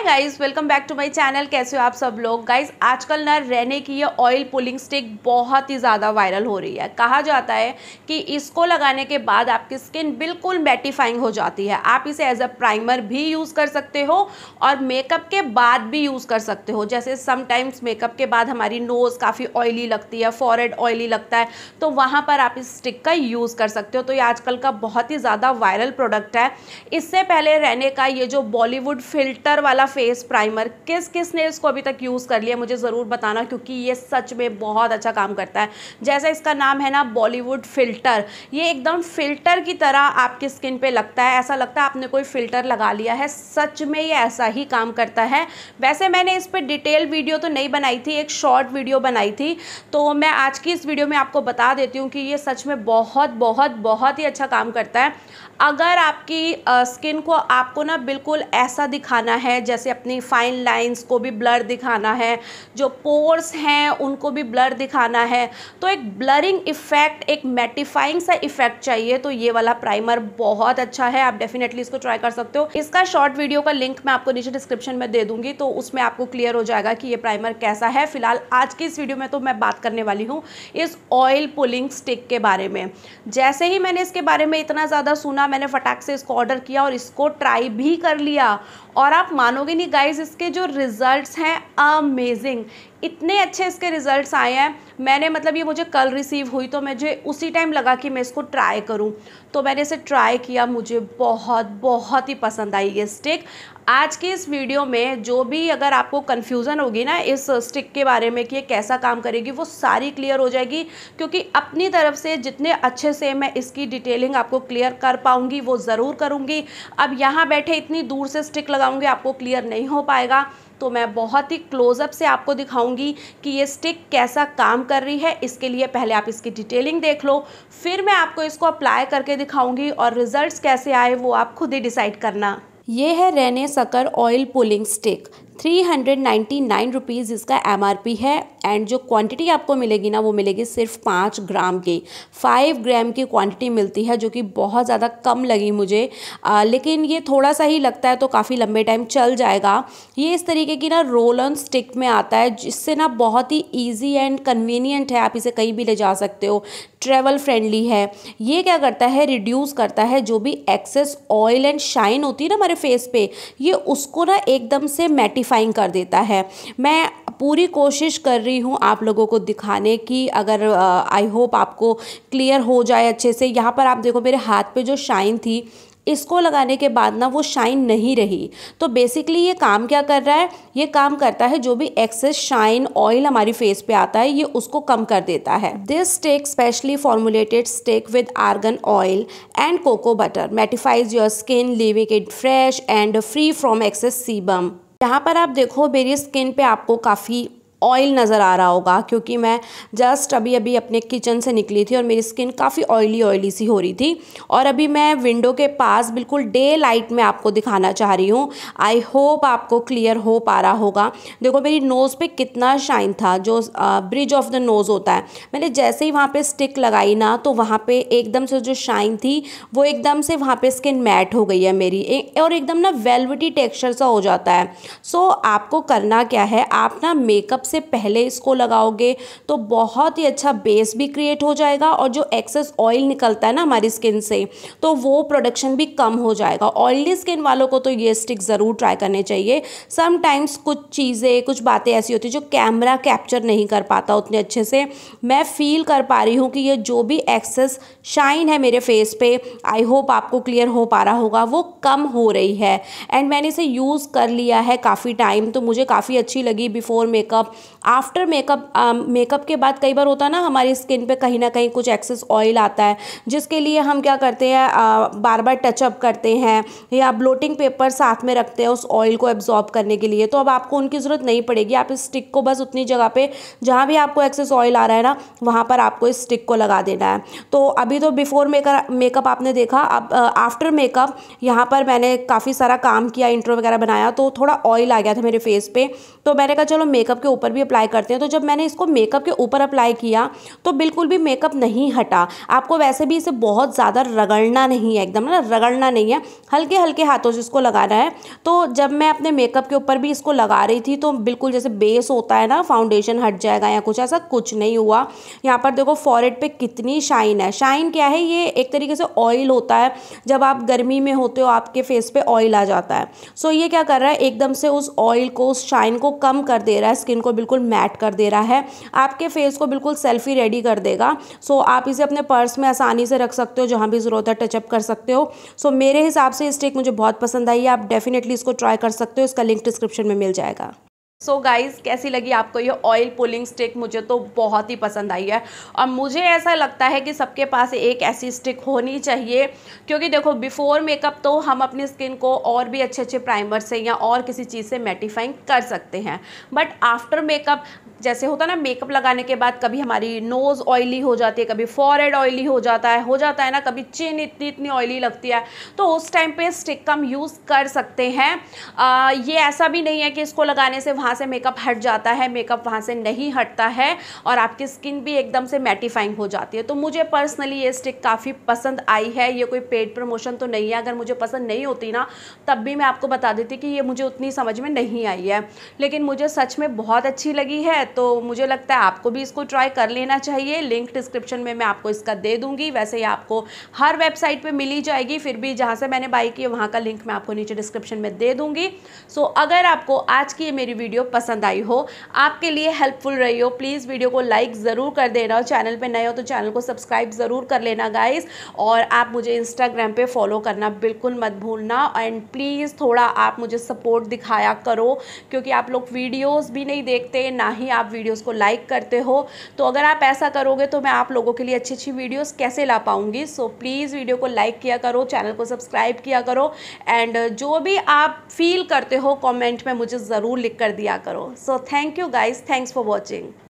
hi guys welcome back to my channel कैसे हो आप सब लोग गाइस आजकल ना रहने की ये ऑयल पुलिंग स्टिक बहुत ही ज़्यादा वायरल हो रही है कहा जाता है कि इसको लगाने के बाद आपकी स्किन बिल्कुल मैटिफाइंग हो जाती है आप इसे एज अ प्राइमर भी यूज़ कर सकते हो और मेकअप के बाद भी यूज़ कर सकते हो जैसे समटाइम्स मेकअप के बाद हमारी नोज़ काफ़ी ऑयली लगती है फॉरहेड ऑयली लगता है तो वहाँ पर आप इस स्टिक का यूज़ कर सकते हो तो ये आजकल का बहुत ही ज़्यादा वायरल प्रोडक्ट है इससे पहले रहने का ये जो बॉलीवुड फिल्टर वाला फेस प्राइमर किस किस ने इसको अभी तक यूज़ कर लिया मुझे ज़रूर बताना क्योंकि ये सच में बहुत अच्छा काम करता है जैसा इसका नाम है ना बॉलीवुड फिल्टर ये एकदम फिल्टर की तरह आपकी स्किन पे लगता है ऐसा लगता है आपने कोई फ़िल्टर लगा लिया है सच में ये ऐसा ही काम करता है वैसे मैंने इस पर डिटेल वीडियो तो नहीं बनाई थी एक शॉर्ट वीडियो बनाई थी तो मैं आज की इस वीडियो में आपको बता देती हूँ कि ये सच में बहुत बहुत बहुत ही अच्छा काम करता है अगर आपकी स्किन को आपको ना बिल्कुल ऐसा दिखाना है जैसे जैसे अपनी फ़ाइन लाइंस को भी ब्लर दिखाना है जो पोर्स हैं उनको भी ब्लर दिखाना है तो एक ब्लरिंग इफ़ेक्ट एक मेटिफाइंग सा इफ़ेक्ट चाहिए तो ये वाला प्राइमर बहुत अच्छा है आप डेफिनेटली इसको ट्राई कर सकते हो इसका शॉर्ट वीडियो का लिंक मैं आपको नीचे डिस्क्रिप्शन में दे दूंगी तो उसमें आपको क्लियर हो जाएगा कि ये प्राइमर कैसा है फिलहाल आज की इस वीडियो में तो मैं बात करने वाली हूँ इस ऑयल पुलिंग स्टिक के बारे में जैसे ही मैंने इसके बारे में इतना ज़्यादा सुना मैंने फटाक से इसको ऑर्डर किया और इसको ट्राई भी कर लिया और आप मानोगे भी नहीं गाइज इसके जो रिज़ल्ट्स हैं अमेजिंग इतने अच्छे इसके रिज़ल्ट्स आए हैं मैंने मतलब ये मुझे कल रिसीव हुई तो मुझे उसी टाइम लगा कि मैं इसको ट्राई करूँ तो मैंने इसे ट्राई किया मुझे बहुत बहुत ही पसंद आई ये स्टिक आज की इस वीडियो में जो भी अगर आपको कन्फ्यूज़न होगी ना इस स्टिक के बारे में कि ये कैसा काम करेगी वो सारी क्लियर हो जाएगी क्योंकि अपनी तरफ से जितने अच्छे से मैं इसकी डिटेलिंग आपको क्लियर कर पाऊँगी वो ज़रूर करूँगी अब यहाँ बैठे इतनी दूर से स्टिक लगाऊँगी आपको क्लियर नहीं हो पाएगा तो मैं बहुत ही क्लोज़अप से आपको दिखाऊंगी कि ये स्टिक कैसा काम कर रही है इसके लिए पहले आप इसकी डिटेलिंग देख लो फिर मैं आपको इसको अप्लाई करके दिखाऊंगी और रिज़ल्ट्स कैसे आए वो आप खुद ही डिसाइड करना ये है Renee sucker oil pulling stick three hundred ninety nine rupees इसका एम आर पी है एंड जो क्वांटिटी आपको मिलेगी ना वो मिलेगी सिर्फ पाँच ग्राम की फाइव ग्राम की क्वांटिटी मिलती है जो कि बहुत ज़्यादा कम लगी मुझे आ, लेकिन ये थोड़ा सा ही लगता है तो काफ़ी लंबे टाइम चल जाएगा ये इस तरीके की ना रोल ऑन स्टिक में आता है जिससे ना बहुत ही ईजी एंड कन्वीनियंट है आप इसे कहीं भी ले जा सकते हो ट्रेवल फ्रेंडली है ये क्या करता है रिड्यूस करता है जो भी एक्सेस ऑयल एंड शाइन होती है ना हमारे फेस पे ये उसको ना एकदम से मेटिफ डिफाइन कर देता है मैं पूरी कोशिश कर रही हूँ आप लोगों को दिखाने की अगर आई होप आपको क्लियर हो जाए अच्छे से यहाँ पर आप देखो मेरे हाथ पे जो शाइन थी इसको लगाने के बाद ना वो शाइन नहीं रही तो बेसिकली ये काम क्या कर रहा है ये काम करता है जो भी एक्सेस शाइन ऑयल हमारी फेस पे आता है ये उसको कम कर देता है this stick specially formulated stick with argan oil and cocoa butter mattifies your skin leaving it fresh and free from excess sebum यहाँ पर आप देखो मेरी स्किन पे आपको काफ़ी ऑयल नज़र आ रहा होगा क्योंकि मैं जस्ट अभी अभी अपने किचन से निकली थी और मेरी स्किन काफ़ी ऑयली ऑयली सी हो रही थी और अभी मैं विंडो के पास बिल्कुल डे लाइट में आपको दिखाना चाह रही हूँ आई होप आपको क्लियर हो पा रहा होगा देखो मेरी नोज़ पे कितना शाइन था जो ब्रिज ऑफ द नोज़ होता है मैंने जैसे ही वहाँ पर स्टिक लगाई ना तो वहाँ पर एकदम से जो शाइन थी वो एकदम से वहाँ पर स्किन मैट हो गई है मेरी और एकदम ना वेलविटी टेक्स्चर सा हो जाता है सो so, आपको करना क्या है आप ना मेकअप सबसे पहले इसको लगाओगे तो बहुत ही अच्छा बेस भी क्रिएट हो जाएगा और जो एक्सेस ऑयल निकलता है ना हमारी स्किन से तो वो प्रोडक्शन भी कम हो जाएगा ऑयली स्किन वालों को तो ये स्टिक ज़रूर ट्राई करने चाहिए समटाइम्स कुछ चीज़ें कुछ बातें ऐसी होती जो कैमरा कैप्चर नहीं कर पाता उतने अच्छे से मैं फील कर पा रही हूँ कि ये जो भी एक्सेस शाइन है मेरे फेस पे आई होप आपको क्लियर हो पा रहा होगा वो कम हो रही है एंड मैंने इसे यूज़ कर लिया है काफ़ी टाइम तो मुझे काफ़ी अच्छी लगी before makeup after makeup makeup के बाद कई बार होता है ना हमारी स्किन पे कहीं ना कहीं कुछ एक्सेस ऑयल आता है जिसके लिए हम क्या करते हैं बार बार टचअप करते हैं या ब्लोटिंग पेपर साथ में रखते हैं उस ऑयल को एब्जॉर्ब करने के लिए तो अब आपको उनकी ज़रूरत नहीं पड़ेगी आप इस स्टिक को बस उतनी जगह पर जहाँ भी आपको एक्सेस ऑयल आ रहा है ना वहाँ पर आपको इस स्टिक को लगा देना है तो अभी तो बिफोर मेकअप मेकअप आपने देखा अब आफ्टर मेकअप यहाँ पर मैंने काफ़ी सारा काम किया इंट्रो वगैरह बनाया तो थोड़ा ऑयल आ गया था मेरे फेस पे तो मैंने कहा चलो मेकअप के ऊपर ऊपर भी अप्लाई करते हैं तो जब मैंने इसको मेकअप के ऊपर अप्लाई किया तो बिल्कुल भी मेकअप नहीं हटा आपको वैसे भी इसे बहुत ज़्यादा रगड़ना नहीं है एकदम ना रगड़ना नहीं है हल्के हल्के हाथों से इसको लगाना है तो जब मैं अपने मेकअप के ऊपर भी इसको लगा रही थी तो बिल्कुल जैसे बेस होता है ना फाउंडेशन हट जाएगा या कुछ ऐसा कुछ नहीं हुआ यहाँ पर देखो फॉरेड पर कितनी शाइन है शाइन क्या है ये एक तरीके से ऑयल होता है जब आप गर्मी में होते हो आपके फेस पर ऑयल आ जाता है सो ये क्या कर रहा है एकदम से उस ऑयल को उस शाइन को कम कर दे रहा है स्किन को बिल्कुल मैट कर दे रहा है आपके फेस को बिल्कुल सेल्फी रेडी कर देगा सो आप इसे अपने पर्स में आसानी से रख सकते हो जहाँ भी ज़रूरत है टचअप कर सकते हो सो मेरे हिसाब से स्टिक मुझे बहुत पसंद आई है आप डेफिनेटली इसको ट्राई कर सकते हो इसका लिंक डिस्क्रिप्शन में मिल जाएगा सो so गाइज़ कैसी लगी आपको ये ऑयल पुलिंग स्टिक मुझे तो बहुत ही पसंद आई है और मुझे ऐसा लगता है कि सबके पास एक ऐसी स्टिक होनी चाहिए क्योंकि देखो बिफोर मेकअप तो हम अपनी स्किन को और भी अच्छे अच्छे प्राइमर से या और किसी चीज़ से मेटिफाइंग कर सकते हैं बट आफ्टर मेकअप जैसे होता है ना मेकअप लगाने के बाद कभी हमारी नोज़ ऑयली हो जाती है कभी फॉरहेड ऑयली हो जाता है हो जाता है ना कभी चिन इतनी इतनी ऑयली लगती है तो उस टाइम पे स्टिक हम यूज़ कर सकते हैं आ, ये ऐसा भी नहीं है कि इसको लगाने से वहाँ से मेकअप हट जाता है मेकअप वहाँ से नहीं हटता है और आपकी स्किन भी एकदम से मैटिफाइंग हो जाती है तो मुझे पर्सनली ये स्टिक काफ़ी पसंद आई है ये कोई पेड प्रमोशन तो नहीं है अगर मुझे पसंद नहीं होती ना तब भी मैं आपको बता देती कि ये मुझे उतनी समझ में नहीं आई है लेकिन मुझे सच में बहुत अच्छी लगी है तो मुझे लगता है आपको भी इसको ट्राई कर लेना चाहिए लिंक डिस्क्रिप्शन में मैं आपको इसका दे दूंगी वैसे ही आपको हर वेबसाइट पर मिली जाएगी फिर भी जहाँ से मैंने बाई की वहाँ का लिंक मैं आपको नीचे डिस्क्रिप्शन में दे दूँगी सो अगर आपको आज की ये मेरी वीडियो पसंद आई हो आपके लिए हेल्पफुल रही हो प्लीज़ वीडियो को लाइक ज़रूर कर देना और चैनल पर नए हो तो चैनल को सब्सक्राइब ज़रूर कर लेना गाइज और आप मुझे इंस्टाग्राम पर फॉलो करना बिल्कुल मत भूलना एंड प्लीज़ थोड़ा आप मुझे सपोर्ट दिखाया करो क्योंकि आप लोग वीडियोस भी नहीं देखते ना ही आप वीडियोज़ को लाइक करते हो तो अगर आप ऐसा करोगे तो मैं आप लोगों के लिए अच्छी अच्छी वीडियोज़ कैसे ला पाऊँगी सो प्लीज़ वीडियो को लाइक किया करो चैनल को सब्सक्राइब किया करो एंड जो भी आप फील करते हो कॉमेंट में मुझे ज़रूर लिख कर दिया करो so thank you guys thanks for watching